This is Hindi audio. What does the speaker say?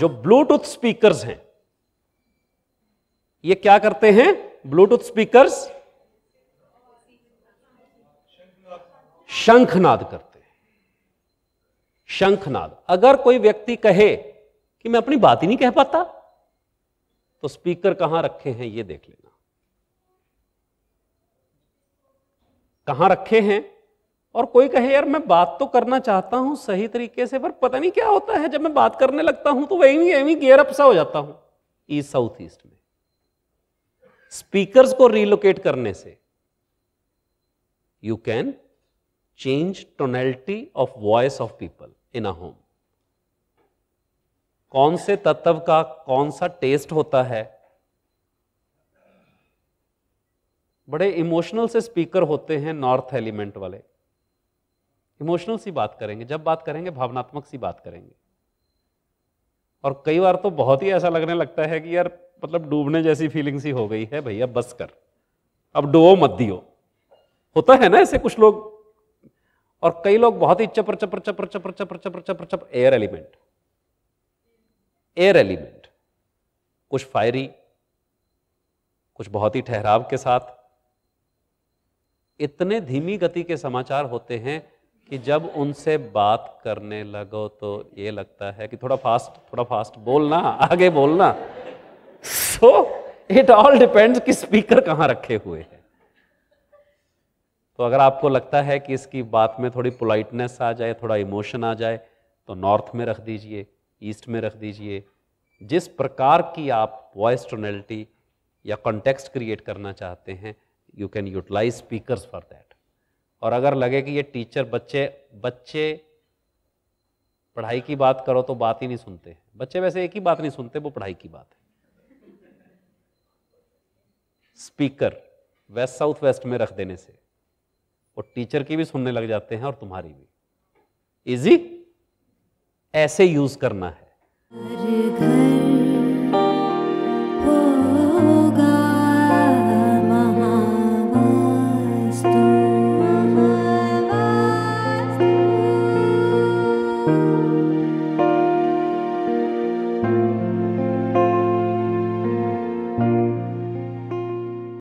जो ब्लूटूथ स्पीकर्स हैं ये क्या करते हैं ब्लूटूथ स्पीकर्स शंखनाद करते हैं शंखनाद अगर कोई व्यक्ति कहे कि मैं अपनी बात ही नहीं कह पाता तो स्पीकर कहां रखे हैं ये देख लेना कहां रखे हैं और कोई कहे यार मैं बात तो करना चाहता हूं सही तरीके से पर पता नहीं क्या होता है जब मैं बात करने लगता हूं तो वही वही गेयर अपसा हो जाता हूं ईस्ट साउथ ईस्ट में स्पीकर्स को रिलोकेट करने से you can change tonality of voice of people in a home कौन से तत्व का कौन सा टेस्ट होता है बड़े इमोशनल से स्पीकर होते हैं नॉर्थ एलिमेंट वाले इमोशनल सी बात करेंगे जब बात करेंगे भावनात्मक सी बात करेंगे और कई बार तो बहुत ही ऐसा लगने लगता है कि यार मतलब डूबने जैसी फीलिंग सी हो गई है भैया बस कर अब डुबो मत दियो होता है ना ऐसे कुछ लोग और कई लोग बहुत ही चपर चपर चपर चपर चपर चपर चपर चपर एयर एलिमेंट एयर एलिमेंट कुछ फायरी कुछ बहुत ही ठहराव के साथ इतने धीमी गति के समाचार होते हैं कि जब उनसे बात करने लगो तो ये लगता है कि थोड़ा फास्ट थोड़ा फास्ट बोलना आगे बोलना सो इट ऑल डिपेंड्स कि स्पीकर कहाँ रखे हुए हैं तो अगर आपको लगता है कि इसकी बात में थोड़ी पोलाइटनेस आ जाए थोड़ा इमोशन आ जाए तो नॉर्थ में रख दीजिए ईस्ट में रख दीजिए जिस प्रकार की आप वॉइस टोनलिटी या कॉन्टेक्स्ट क्रिएट करना चाहते हैं you can utilize speaker for that और अगर लगे कि ये टीचर बच्चे बच्चे पढ़ाई की बात करो तो बात ही नहीं सुनते बच्चे वैसे एक ही बात नहीं सुनते वो पढ़ाई की बात है स्पीकर वेस्ट साउथ वेस्ट में रख देने से वो टीचर की भी सुनने लग जाते हैं और तुम्हारी भी इजी ऐसे यूज करना है